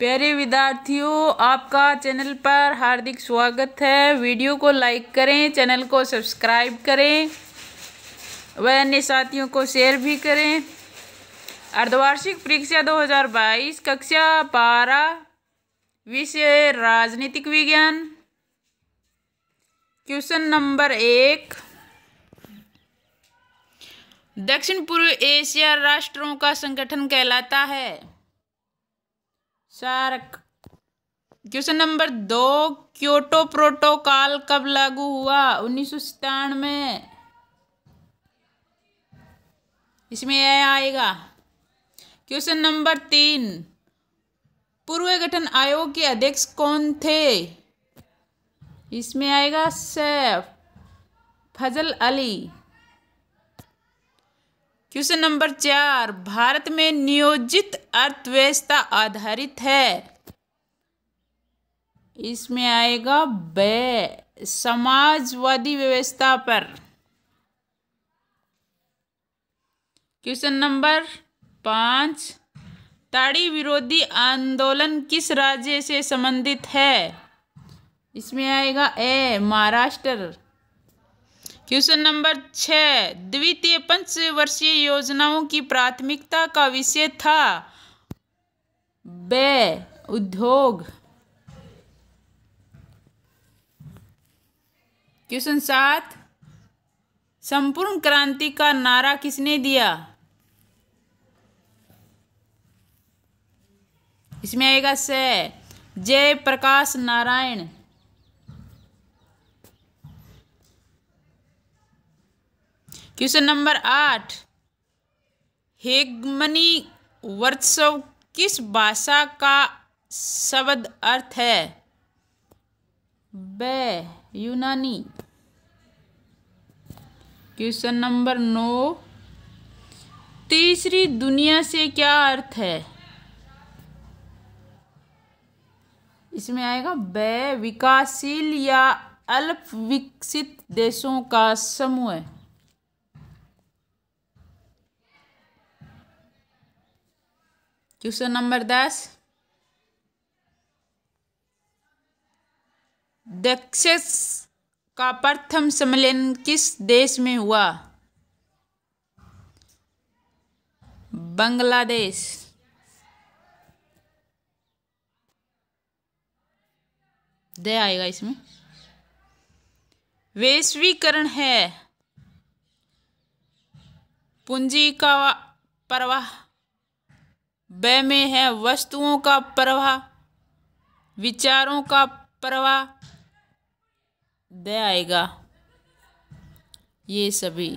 प्यारे विद्यार्थियों आपका चैनल पर हार्दिक स्वागत है वीडियो को लाइक करें चैनल को सब्सक्राइब करें व अन्य साथियों को शेयर भी करें अर्धवार्षिक परीक्षा 2022 कक्षा बारह विषय राजनीतिक विज्ञान क्वेश्चन नंबर एक दक्षिण पूर्व एशिया राष्ट्रों का संगठन कहलाता है शार्क क्वेश्चन नंबर दो क्योटो प्रोटोकॉल कब लागू हुआ उन्नीस सौ सतानवे इसमें यह आएगा क्वेश्चन नंबर तीन पूर्व गठन आयोग के अध्यक्ष कौन थे इसमें आएगा सैफ फजल अली क्वेश्चन नंबर चार भारत में नियोजित अर्थव्यवस्था आधारित है इसमें आएगा ब समाजवादी व्यवस्था पर क्वेश्चन नंबर पांच ताड़ी विरोधी आंदोलन किस राज्य से संबंधित है इसमें आएगा ए महाराष्ट्र क्वेश्चन नंबर छः द्वितीय पंचवर्षीय योजनाओं की प्राथमिकता का विषय था बे उद्योग क्वेश्चन सात संपूर्ण क्रांति का नारा किसने दिया इसमें आएगा स जय प्रकाश नारायण क्वेश्चन नंबर आठ हेगमनी वर्त्सव किस भाषा का शब्द अर्थ है बे यूनानी क्वेश्चन नंबर नौ तीसरी दुनिया से क्या अर्थ है इसमें आएगा बे विकासशील या अल्प विकसित देशों का समूह क्वेश्चन नंबर दस दक्षस का प्रथम सम्मेलन किस देश में हुआ बांग्लादेश दे आएगा इसमें वैश्वीकरण है पूंजी का प्रवाह ब में है वस्तुओं का प्रवाह विचारों का प्रवाह द आएगा ये सभी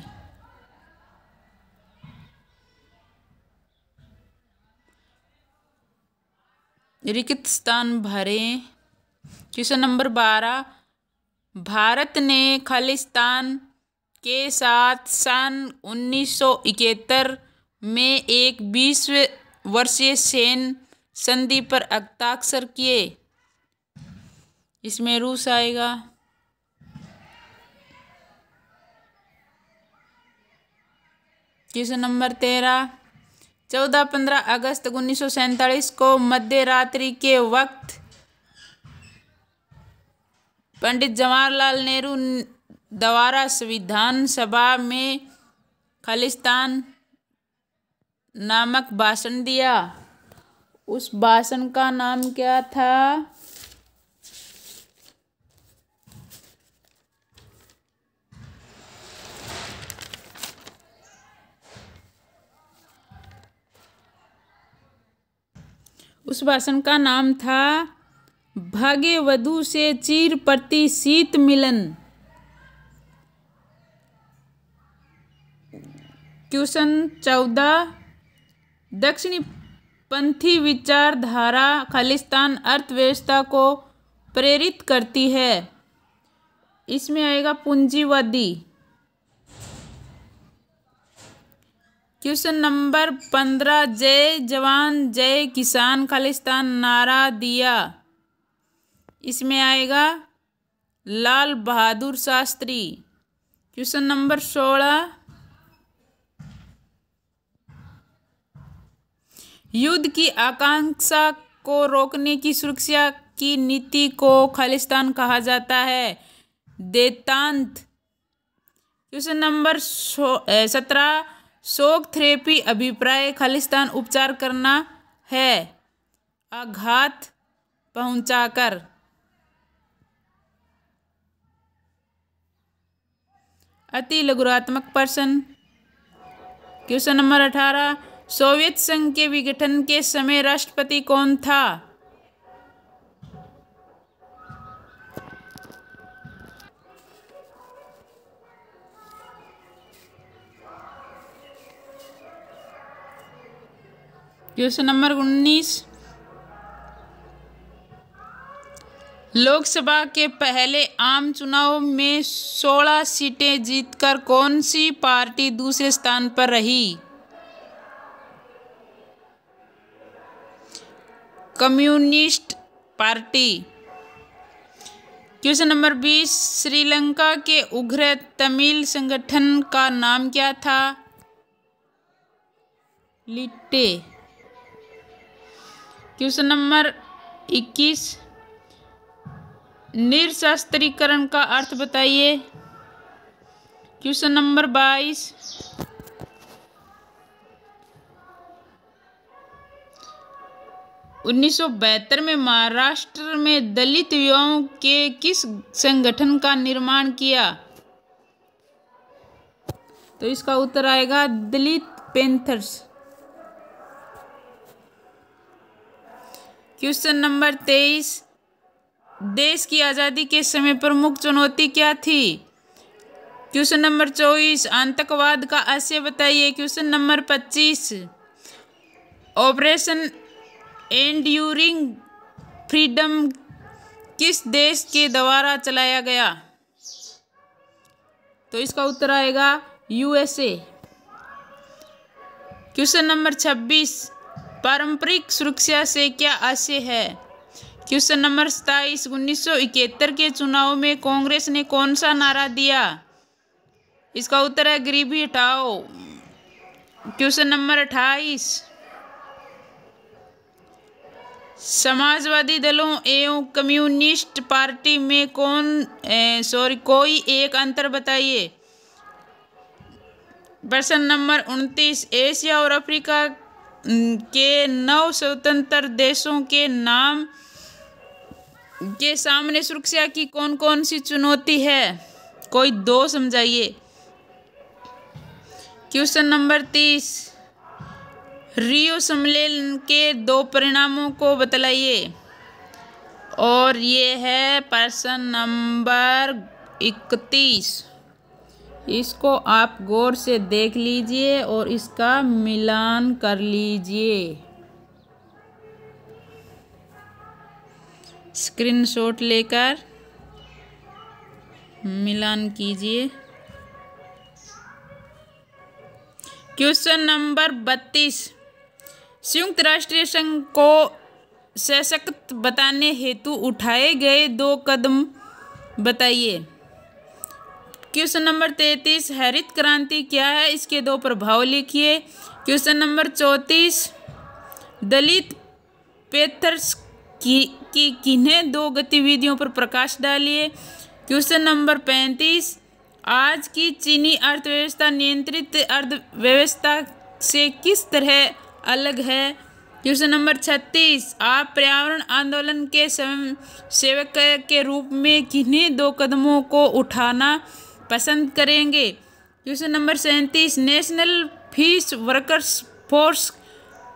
रिक्त स्थान भरे क्वेश्चन नंबर बारह भारत ने खालिस्तान के साथ सन इकहत्तर में एक विश्व वर्षीय सेन संधि पर अक्ताक्षर किए इसमें रूस आएगा क्वेश्चन नंबर तेरह चौदह पंद्रह अगस्त उन्नीस को मध्य रात्रि के वक्त पंडित जवाहरलाल नेहरू द्वारा संविधान सभा में खालिस्तान नामक भाषण दिया उस भाषण का नाम क्या था उस भाषण का नाम था भागे वधु से चीर प्रति शीत मिलन क्वेश्चन चौदह दक्षिणी पंथी विचारधारा खालिस्तान अर्थव्यवस्था को प्रेरित करती है इसमें आएगा पूंजीवादी क्वेश्चन नंबर पंद्रह जय जवान जय किसान खालिस्तान नारा दिया इसमें आएगा लाल बहादुर शास्त्री क्वेश्चन नंबर सोलह युद्ध की आकांक्षा को रोकने की सुरक्षा की नीति को खालिस्तान कहा जाता है देतांत क्वेश्चन नंबर सत्रह शोक थेरेपी अभिप्राय खालिस्तान उपचार करना है आघात पहुंचाकर अति लघुरात्मक प्रश्न क्वेश्चन नंबर अठारह सोवियत संघ के विघटन के समय राष्ट्रपति कौन था क्वेश्चन नंबर उन्नीस लोकसभा के पहले आम चुनाव में सोलह सीटें जीतकर कौन सी पार्टी दूसरे स्थान पर रही कम्युनिस्ट पार्टी क्वेश्चन नंबर बीस श्रीलंका के उग्र तमिल संगठन का नाम क्या था लिट्टे क्वेश्चन नंबर इक्कीस निरशास्त्रीकरण का अर्थ बताइए क्वेश्चन नंबर बाईस उन्नीस में महाराष्ट्र में दलित युवाओं के किस संगठन का निर्माण किया तो इसका उत्तर आएगा दलित पेंथर्स क्वेश्चन नंबर तेईस देश की आज़ादी के समय प्रमुख चुनौती क्या थी क्वेश्चन नंबर चौबीस आतंकवाद का आशय बताइए क्वेश्चन नंबर पच्चीस ऑपरेशन एंड्यूरिंग फ्रीडम किस देश के द्वारा चलाया गया तो इसका उत्तर आएगा यूएसए क्वेश्चन नंबर छब्बीस पारंपरिक सुरक्षा से क्या आशय है क्वेश्चन नंबर सताईस उन्नीस के चुनाव में कांग्रेस ने कौन सा नारा दिया इसका उत्तर है गरीबी हटाओ क्वेश्चन नंबर अट्ठाईस समाजवादी दलों एवं कम्युनिस्ट पार्टी में कौन सॉरी कोई एक अंतर बताइए प्रश्न नंबर उनतीस एशिया और अफ्रीका के नौ स्वतंत्र देशों के नाम के सामने सुरक्षा की कौन कौन सी चुनौती है कोई दो समझाइए क्वेश्चन नंबर तीस रियो सम्मेलन के दो परिणामों को बतलाइए और ये है प्रश्न नंबर इकतीस इसको आप गौर से देख लीजिए और इसका मिलान कर लीजिए स्क्रीनशॉट लेकर मिलान कीजिए क्वेश्चन नंबर बत्तीस संयुक्त राष्ट्र संघ को सशक्त बताने हेतु उठाए गए दो कदम बताइए क्वेश्चन नंबर तैंतीस हरित क्रांति क्या है इसके दो प्रभाव लिखिए क्वेश्चन नंबर चौंतीस दलित पेथर्स की किन्हें दो गतिविधियों पर प्रकाश डालिए क्वेश्चन नंबर पैंतीस आज की चीनी अर्थव्यवस्था नियंत्रित अर्थव्यवस्था से किस तरह अलग है क्वेश्चन नंबर छत्तीस आप पर्यावरण आंदोलन के स्वयं सेवक के रूप में किन्हीं दो कदमों को उठाना पसंद करेंगे क्वेश्चन नंबर सैंतीस नेशनल फीस वर्कर्स फोर्स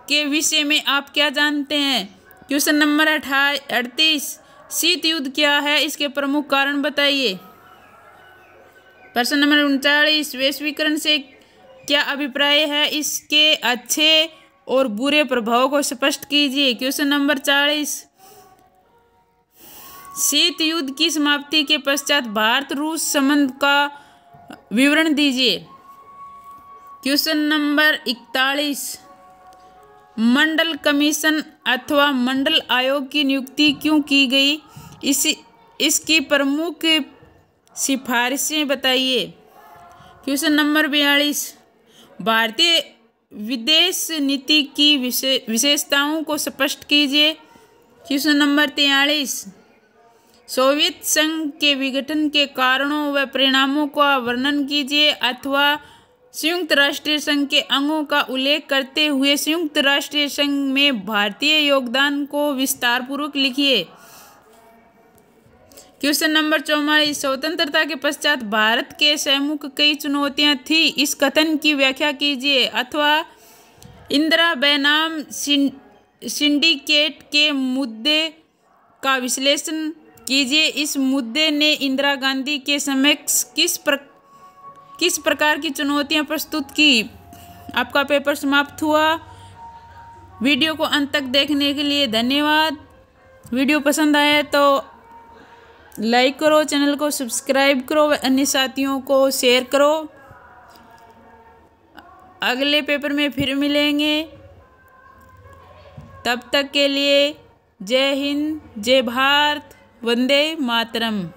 के विषय में आप क्या जानते हैं क्वेश्चन नंबर अठा अड़तीस शीत युद्ध क्या है इसके प्रमुख कारण बताइए प्रश्न नंबर उनचालीस वैश्वीकरण से क्या अभिप्राय है इसके अच्छे और बुरे प्रभाव को स्पष्ट कीजिए क्वेश्चन नंबर चालीस शीत युद्ध की समाप्ति के पश्चात भारत रूस संबंध का विवरण दीजिए क्वेश्चन नंबर इकतालीस मंडल कमीशन अथवा मंडल आयोग की नियुक्ति क्यों की गई इसी इसकी प्रमुख सिफारिशें बताइए क्वेश्चन नंबर बयालीस भारतीय विदेश नीति की विशे विशेषताओं को स्पष्ट कीजिए क्वेश्चन नंबर तेयालीस सोवियत संघ के विघटन के कारणों व परिणामों का वर्णन कीजिए अथवा संयुक्त राष्ट्रीय संघ के अंगों का उल्लेख करते हुए संयुक्त राष्ट्रीय संघ में भारतीय योगदान को विस्तारपूर्वक लिखिए क्वेश्चन नंबर चौवालीस स्वतंत्रता के पश्चात भारत के सहमुख कई चुनौतियां थी इस कथन की व्याख्या कीजिए अथवा इंदिरा बैनाम सिंडिकेट के मुद्दे का विश्लेषण कीजिए इस मुद्दे ने इंदिरा गांधी के समक्ष किस प्र किस प्रकार की चुनौतियां प्रस्तुत की आपका पेपर समाप्त हुआ वीडियो को अंत तक देखने के लिए धन्यवाद वीडियो पसंद आया तो लाइक करो चैनल को सब्सक्राइब करो अन्य साथियों को शेयर करो अगले पेपर में फिर मिलेंगे तब तक के लिए जय हिंद जय भारत वंदे मातरम